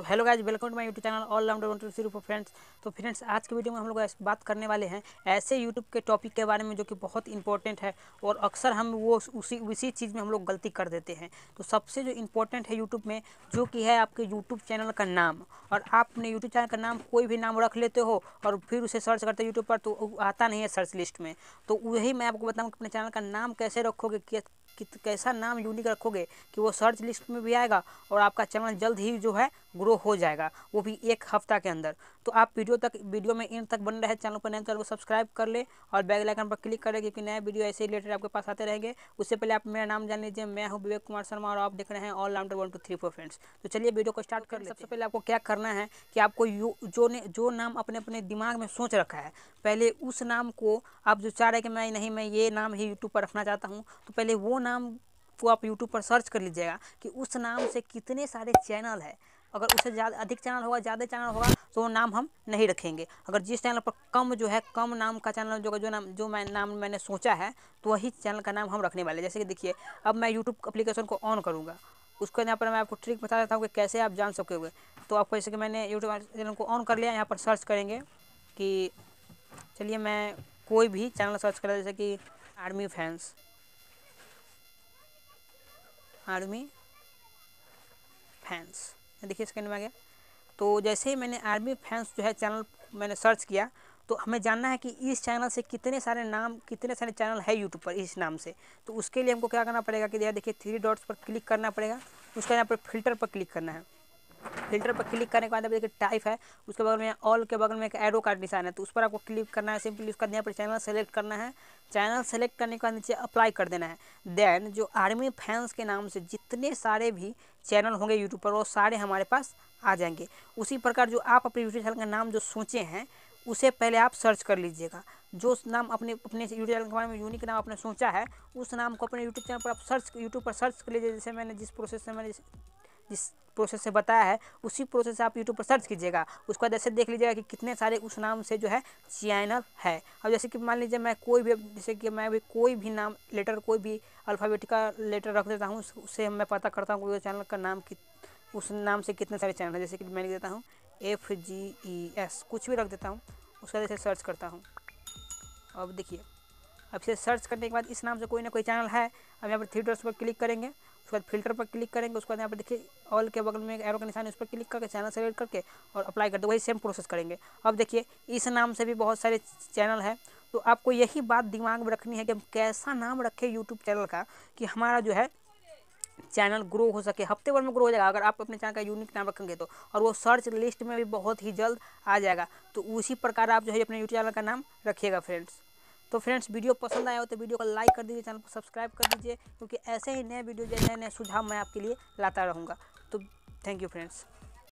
तो hello guys welcome to my YouTube channel all rounder one two zero friends तो friends आज के video में हम लोग बात करने वाले हैं ऐसे यूट्यूब के टॉपिक के बारे में जो कि बहुत इंपॉर्टेंट है और अक्सर हम वो उसी उसी चीज़ में हम लोग गलती कर देते हैं तो सबसे जो इम्पोर्टेंट है यूट्यूब में जो कि है आपके यूट्यूब चैनल का नाम और आपने यूट्यूब चैनल का नाम कोई भी नाम रख लेते हो और फिर उसे सर्च करते हो यूट्यूब पर तो आता नहीं है सर्च लिस्ट में तो वही मैं आपको बताऊँ अपने चैनल का नाम कैसे रखोगे कित कैसा नाम यूनिक रखोगे कि वो सर्च लिस्ट में भी आएगा और आपका चैनल जल्द ही जो है ग्रो हो जाएगा वो भी एक हफ्ता के अंदर तो आप वीडियो तक वीडियो में इन तक बन रहे चैनल पर नए चैनल को सब्सक्राइब कर ले और बैग लाइकन पर क्लिक करें क्योंकि नए वीडियो ऐसे रिलेटेड आपके पास आते रहेंगे उससे पहले आप मेरा नाम जान लीजिए मैं हूँ विवेक कुमार शर्मा और आप देख रहे हैं all rounder one two three four friends तो चलिए वीडियो को स्टार्ट कर सबसे पहले आपको क्या करना है कि आपको जो जो नाम अपने अपने दिमाग में सोच रखा है पहले उस नाम को आप जो चाह रहे कि मैं नहीं मैं ये नाम ही यूट्यूब पर रखना चाहता हूँ तो पहले वो नाम नाम को आप यूट्यूब पर सर्च कर लीजिएगा कि उस नाम से कितने सारे चैनल है अगर उससे ज़्यादा अधिक चैनल होगा ज़्यादा चैनल होगा तो वो नाम हम नहीं रखेंगे अगर जिस चैनल पर कम जो है कम नाम का चैनल जो जो नाम जो मैं नाम मैंने सोचा है तो वही चैनल का नाम हम रखने वाले जैसे कि देखिए अब मैं यूट्यूब अप्लीकेशन को ऑन करूँगा उसके यहाँ पर मैं आपको ट्रिक बता देता हूँ कि कैसे आप जान सकोगे तो आपको जैसे कि मैंने यूट्यूब चैनल को ऑन कर लिया यहाँ पर सर्च करेंगे कि चलिए मैं कोई भी चैनल सर्च कर जैसे कि आर्मी फैंस आर्मी फैंस देखिए स्क्रीन में आ गया तो जैसे ही मैंने आर्मी फैंस जो है चैनल मैंने सर्च किया तो हमें जानना है कि इस चैनल से कितने सारे नाम कितने सारे चैनल है यूट्यूब पर इस नाम से तो उसके लिए हमको क्या करना पड़ेगा कि यार देखिए थ्री डॉट्स पर क्लिक करना पड़ेगा उसका यहाँ पर फिल्टर पर क्लिक करना है फिल्टर पर क्लिक करने के बाद देखिए टाइप है उसके बगल में ऑल के बगल में एक एरो का निशान है तो उस पर आपको क्लिक करना है सिंपली उसका यहाँ पर चैनल सेलेक्ट करना है चैनल सेलेक्ट करने के बाद नीचे अप्लाई कर देना है देन जो आर्मी फैंस के नाम से जितने सारे भी चैनल होंगे यूट्यूब पर वो सारे हमारे पास आ जाएंगे उसी प्रकार जो आप अपने यूट्यूब चैनल का नाम जो सोचे हैं उसे पहले आप सर्च कर लीजिएगा जो नाम अपने अपने यूट्यूब चैनल के बारे में यूनिक नाम आपने सोचा है उस नाम को अपने यूट्यूब चैनल पर आप सर्च यूट्यूब पर सर्च कर लीजिए जैसे मैंने जिस प्रोसेस से मैंने जिस प्रोसेस से बताया है उसी प्रोसेस से आप यूट्यूब पर सर्च कीजिएगा उसके बाद जैसे देख लीजिएगा कि कितने सारे उस नाम से जो है चैनल है अब जैसे कि मान लीजिए मैं कोई भी जैसे कि मैं भी कोई भी नाम लेटर कोई भी अल्फ़ाबेटिका लेटर रख देता हूँ उससे मैं पता करता हूँ कि चैनल का नाम कि उस नाम से कितने सारे चैनल हैं जैसे कि मैं लिख देता हूँ एफ जी ई एस कुछ भी रख देता हूँ उसके बाद इसे सर्च करता हूँ अब देखिए अब इसे सर्च करने के बाद इस नाम से कोई ना कोई चैनल है अब यहाँ पर थ्री डॉट्स पर क्लिक करेंगे उसके बाद फिल्टर पर क्लिक करेंगे उसके बाद यहाँ पर देखिए ऑल के बगल में एक एरो का निशान है उस पर क्लिक करके चैनल सेलेक्ट करके और अप्लाई कर दो वही सेम प्रोसेस करेंगे अब देखिए इस नाम से भी बहुत सारे चैनल हैं तो आपको यही बात दिमाग में रखनी है कि हम कैसा नाम रखें यूट्यूब चैनल का कि हमारा जो है चैनल ग्रो हो सके हफ्ते भर में ग्रो हो जाएगा अगर आप अपने चैनल का यूनिक नाम रखेंगे तो और वो सर्च लिस्ट में भी बहुत ही जल्द आ जाएगा तो उसी प्रकार आप जो है अपने यूट्यूब चैनल का नाम रखिएगा फ्रेंड्स तो फ्रेंड्स वीडियो पसंद आया हो तो वीडियो को लाइक कर दीजिए चैनल को सब्सक्राइब कर दीजिए क्योंकि ऐसे ही नए वीडियो नए नए सुझाव मैं आपके लिए लाता रहूँगा तो थैंक यू फ्रेंड्स